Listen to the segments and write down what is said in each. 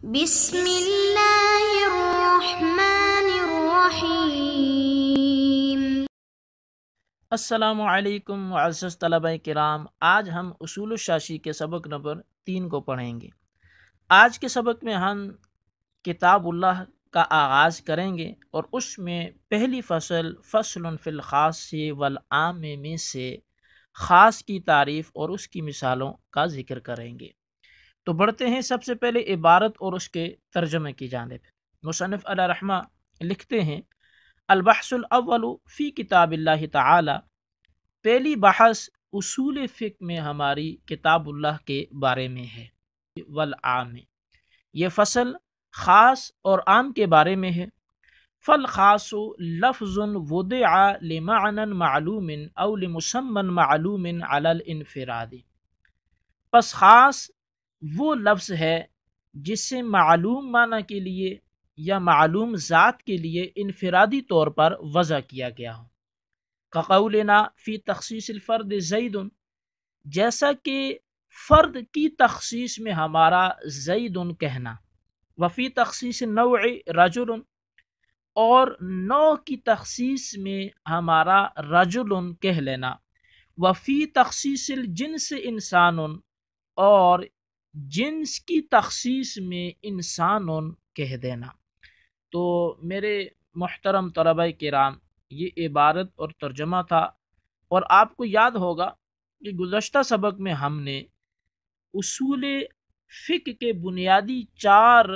असलकम मज़ तलबा कराम आज हम उसूल शाशी के सबक नंबर तीन को पढ़ेंगे आज के सबक में हम किताबुल्लाह का आगाज़ करेंगे और उसमें पहली फसल फसल फ़िलख़ास से वलआम में से ख़ास की तारीफ़ और उसकी मिसालों का ज़िक्र करेंगे तो बढ़ते हैं सबसे पहले इबारत और उसके तर्जमे की जानब मुसनफ़ रहमा लिखते हैं अलबहसलवल फ़ी किताब ताला पहली बहस उसूल फ़िक में हमारी किताबुल्लाह के बारे में है वल आम ये फसल ख़ास और आम के बारे में है फ़ल ख़ास लफ्ज़ वद आमान मालूम मुसमन मालूम अलफ़रादी बस ख़ास वो लफ्ज़ है जिससे मालूम माना के लिए या मालूम ज़ात के लिए इनफरादी तौर पर वज़ा किया गया हो ककौलना फ़ी तखसीसफ़र्द जईदन जैसा कि फ़र्द की तखसीस में हमारा जईदन कहना वफ़ी तखसीस नौ रजुल और नौ की तखसीस में हमारा रजुल कह लेना वफ़ी तखसीस जिन्स इंसान और जिन्स की तखसीस में इंसान कह देना तो मेरे मोहतरम तलबा कराम ये इबारत और तर्जमा था और आपको याद होगा कि गुज्त सबक में हमने उसूल फ़िक के बुनियादी चार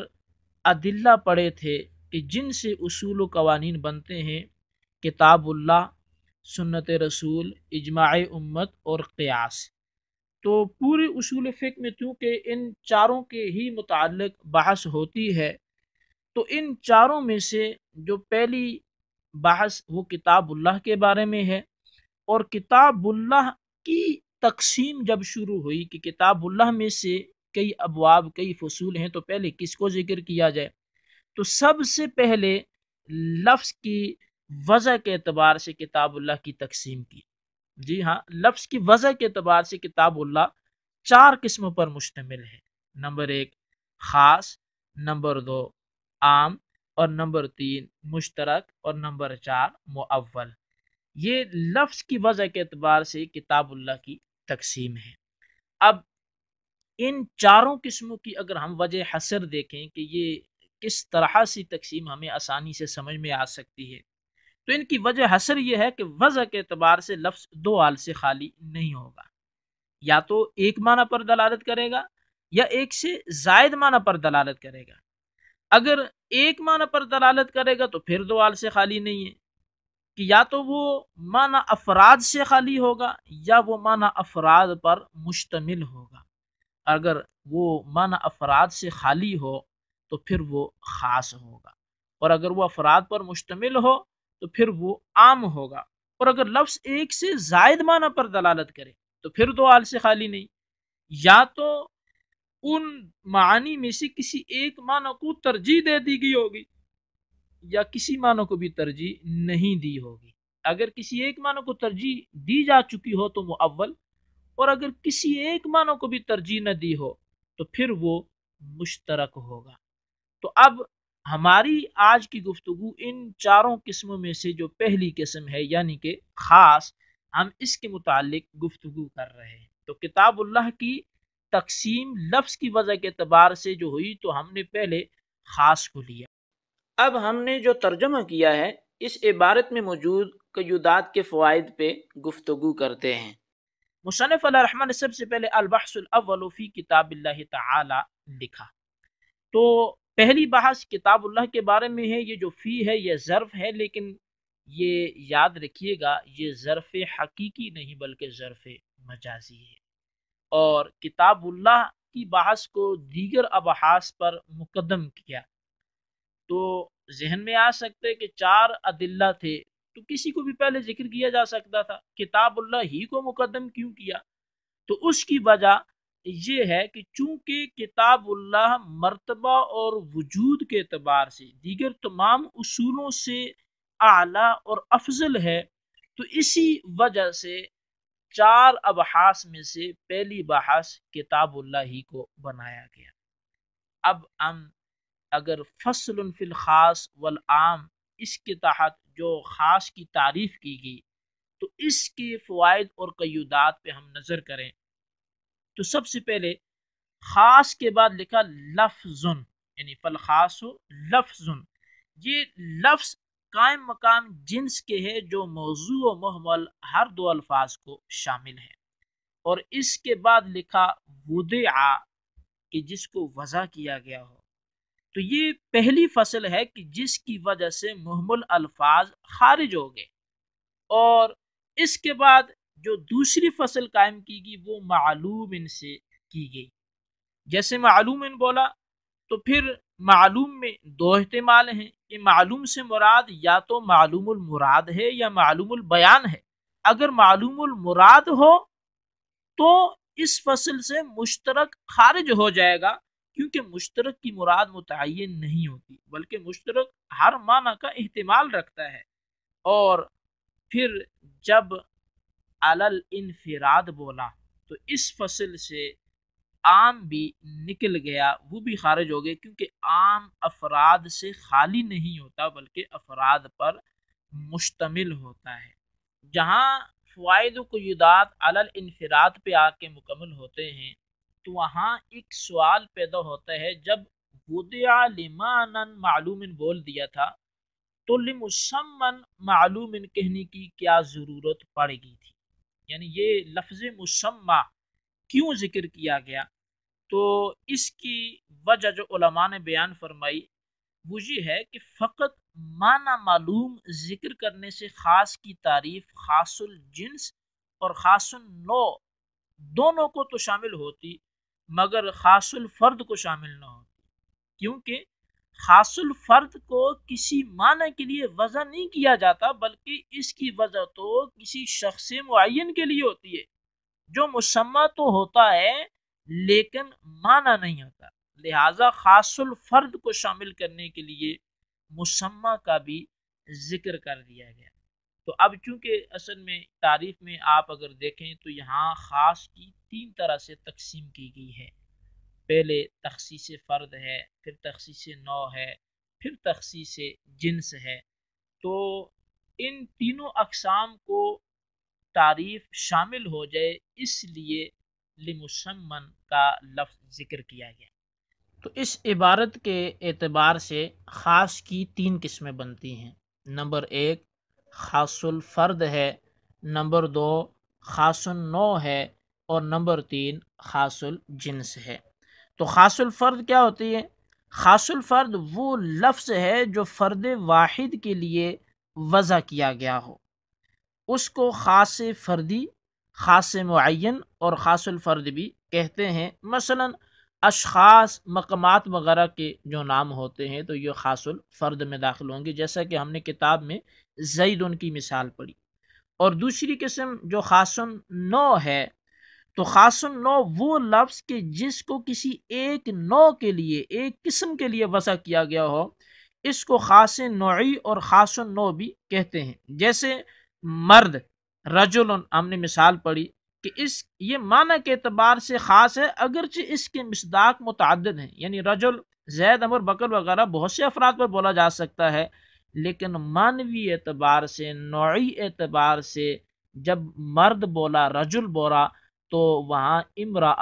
अदिल्ला पढ़े थे कि जिनसे उसूल कवानीन बनते हैं किताबुल्ला सुन्नत रसूल इजमाय उम्मत और क्यास तो पूरे उसूल फ़िक में चूँकि इन चारों के ही मुतक बहस होती है तो इन चारों में से जो पहली बहस वो किताबुल्लह के बारे में है और किताबुल्लह की तकसीम जब शुरू हुई कि किताबुल्लह में से कई अबवाब कई फसूल हैं तो पहले किसको जिक्र किया जाए तो सबसे पहले लफ्स की वजह के अतबार से किताबुल्लह की तकसीम की जी हाँ लफ्स की वजह के अतबार से किताबुल्ला चार किस्म पर मुश्तमिल है नंबर एक ख़ास नंबर दो आम और नंबर तीन मुश्तरक और नंबर चार मुअवल ये लफ्ज़ की वजह के अतबार से किताबुल्ला की तकसीम है अब इन चारों किस्मों की अगर हम वजह हसर देखें कि ये किस तरह से तकसीम हमें आसानी से समझ में आ सकती है तो इनकी वजह हसर यह है कि वजह के अतबार से लफ्स दो आल से खाली नहीं होगा या तो एक माना पर दलालत करेगा या एक से जायद माना पर दलालत करेगा अगर एक माना पर दलालत करेगा तो फिर दो आल से खाली नहीं है कि या तो वो माना अफराद से खाली होगा या वो माना अफराद पर मुश्तमिल होगा अगर वो माना अफराद से खाली हो तो फिर वो ख़ास होगा और अगर वो अफराद पर मुश्तमिल हो तो फिर वो आम होगा और अगर लफ्स एक से जायद माना पर दलालत करे तो फिर दो तो आल से खाली नहीं या तो उन मानी में से किसी एक मानो को तरजीह दे दी गई होगी या किसी मानों को भी तरजीह नहीं दी होगी अगर किसी एक मानों को तरजीह दी जा चुकी हो तो वो अव्वल और अगर किसी एक मानों को भी तरजीह न दी हो तो फिर वो मुश्तरक होगा तो अब हमारी आज की गुफ्तु इन चारों किस्मों में से जो पहली किस्म है यानी कि ख़ास हम इसके मुतालिक गुफ्तु कर रहे हैं तो किताबुल्लह की तकसीम लफ्स की वजह के अतबार से जो हुई तो हमने पहले ख़ास को लिया अब हमने जो तर्जमा किया है इस इबारत में मौजूद कयुदात के फ़वाद पर गुफ्तु करते हैं मुसनफ़ ने सबसे पहले अलबहसलवलफ़ी किताब लिखा तो पहली बहस किताबुल्लाह के बारे में है ये जो फ़ी है ये ज़र्फ़ है लेकिन ये याद रखिएगा ये ज़र्फ़ हकीकी नहीं बल्कि ज़र्फ़ मजाजी है और किताबुल्लाह की बहस को दीगर अबहास पर मुकदम किया तो जहन में आ सकते हैं कि चार अदिल्ला थे तो किसी को भी पहले जिक्र किया जा सकता था किताबुल्लाह ही को मुकदम क्यों किया तो उसकी वजह ये है कि चूंकि किताबुल्लाह मर्तबा और वजूद के अतबार से दीगर तमाम उसूलों से आला और अफजल है तो इसी वजह से चार अबहास में से पहली बहास किताबुल्ला ही को बनाया गया अब हम अगर फसल फिल खास वल आम इसके तहत जो ख़ास की तारीफ की गई तो इसके फ़वाद और कयूदात पे हम नज़र करें तो सबसे पहले खास के बाद लिखा लफ्जुन यानी फल खास हो लफ्जुन ये लफ्ज कायम मकाम जिन्स के है जो मौजू महमल हर दो अल्फाज को शामिल है और इसके बाद लिखा वुद कि जिसको वज़ा किया गया हो तो ये पहली फसल है कि जिसकी वजह से महमल अल्फाज खारिज हो गए और इसके बाद जो दूसरी फसल कायम की गई वो मालूम इन से की गई जैसे मालूम इन बोला तो फिर मालूम में दो अहतमाल हैं कि मालूम से मुराद या तो मालूम मुराद है या मालूम बयान है अगर मालूम मुराद हो तो इस फसल से मुश्तरक खारिज हो जाएगा क्योंकि मुश्तरक की मुराद मुतन नहीं होती बल्कि मुश्तरक हर माना का अहतमाल रखता है और फिर जब अलल इनफिराद बोला तो इस फसल से आम भी निकल गया वो भी खारिज हो गए क्योंकि आम अफराद से खाली नहीं होता बल्कि अफराद पर मुश्तमिल होता है जहाँ फ़वाद कयूदात अलल इनफिराद पे आके मुकम्मल होते हैं तो वहाँ एक सवाल पैदा होता है जब बुदया मालूम बोल दिया था तो लिमुसमन मालूमिन कहने की क्या ज़रूरत पड़ गई थी यानी ये लफ्ज़ मुसम्मा क्यों ज़िक्र किया गया तो इसकी वजह जो उलमा ने बयान फरमाई वो ये है कि फ़कत माना मालूम ज़िक्र करने से ख़ास की तारीफ़ खासुल जिन्स और खासुल नौ दोनों को तो शामिल होती मगर खासुल फ़र्द को शामिल ना होती क्योंकि हासिल फ़र्द को किसी माना के लिए वज़ा नहीं किया जाता बल्कि इसकी वजह तो किसी शख्स मुन के लिए होती है जो मुसम्मा तो होता है लेकिन माना नहीं होता लिहाजा खासुल फर्द को शामिल करने के लिए मुसम्मा का भी जिक्र कर दिया गया तो अब चूंकि असल में तारीफ में आप अगर देखें तो यहाँ ख़ास की तीन तरह से तकसीम की गई है पहले तखसीस फ़र्द है फिर तखसीस नौ है फिर तखसीस जिन्स है तो इन तीनों अकसाम को तारीफ शामिल हो जाए इसलिए लिमुसमन का लफ्ज़ ज़िक्र किया गया तो इस इबारत के एतबार से ख़ास की तीन किस्में बनती हैं नंबर एक फ़र्द है नंबर दो ख़ासुल नौ है और नंबर तीन ख़ासुल जिन्स है तो ख़ासुलफ़र्द क्या होती है ख़ासुलफ़र्द वो लफ्ज़ है जो फ़र्द वाहिद के लिए वज़ा किया गया हो उसको ख़ास फ़र्दी ख़ास मुन और ख़ासुलफ़र्द भी कहते हैं मसलन अशास मकमात वगैरह के जो नाम होते हैं तो ये खासुल फ़र्द में दाखिल होंगे जैसा कि हमने किताब में जईद उनकी मिसाल पढ़ी और दूसरी किस्म जो खासन नौ है तो खासन नौ वो लफ्स के जिसको किसी एक नौ के लिए एक किस्म के लिए वसा किया गया हो इसको खास नोई और खास नौ भी कहते हैं जैसे मर्द रजुल हमने मिसाल पढ़ी कि इस ये माना के अतबार से ख़ास है अगरचि इसके मसदाक मुतद हैं यानी रजुल जैद अमर बकर वगैरह बहुत से अफराद पर बोला जा सकता है लेकिन मानवी एतबार से नोई एतबार से जब मर्द बोला रजुल बोला तो वहाँ इमरा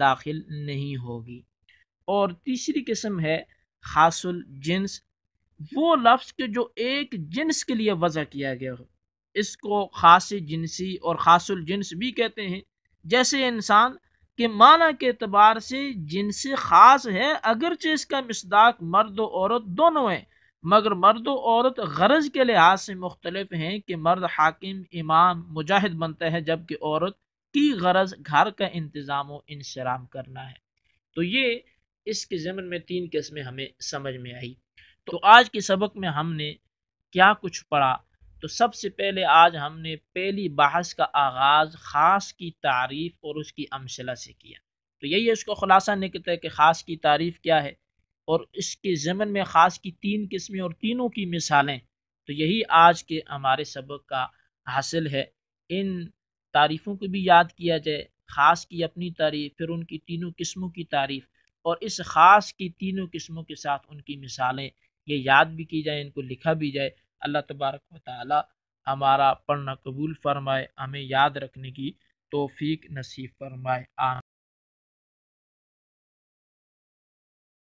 दाखिल नहीं होगी और तीसरी किस्म है खासुल जिन्स वो लफ्स के जो एक जिन्स के लिए वज़ा किया गया हो इसको खास जिनसी और खासुल जिन्स भी कहते हैं जैसे इंसान के माना के अतबार से जिनस ख़ास है अगरचे इसका मसदाक मर्द औरत दोनों हैं मगर मर्द औरत गरज के लिहाज से मुख्तलफ हैं कि मर्द हाकिम इमाम मुजाहिद बनता है जबकि औरत की गरज घर का इंतज़ाम व इंसराम करना है तो ये इसके ज़मन में तीन किस्में हमें समझ में आई तो आज के सबक में हमने क्या कुछ पढ़ा तो सबसे पहले आज हमने पहली बहस का आगाज़ ख़ास की तारीफ़ और उसकी अमसला से किया तो यही है उसका ख़ुलासा निकलता है कि ख़ास की तारीफ़ क्या है और इसके ज़मन में ख़ास की तीन किस्में और तीनों की मिसालें तो यही आज के हमारे सबक का हासिल है इन तारीफ़ों को भी याद किया जाए ख़ास की अपनी तारीफ़ फिर उनकी तीनों किस्मों की तारीफ़ और इस ख़ास की तीनों किस्मों के साथ उनकी मिसालें ये याद भी की जाए इनको लिखा भी जाए अल्लाह तबारक व ताली हमारा पढ़ना कबूल फरमाए हमें याद रखने की तोफ़ीक नसीब फरमाए आ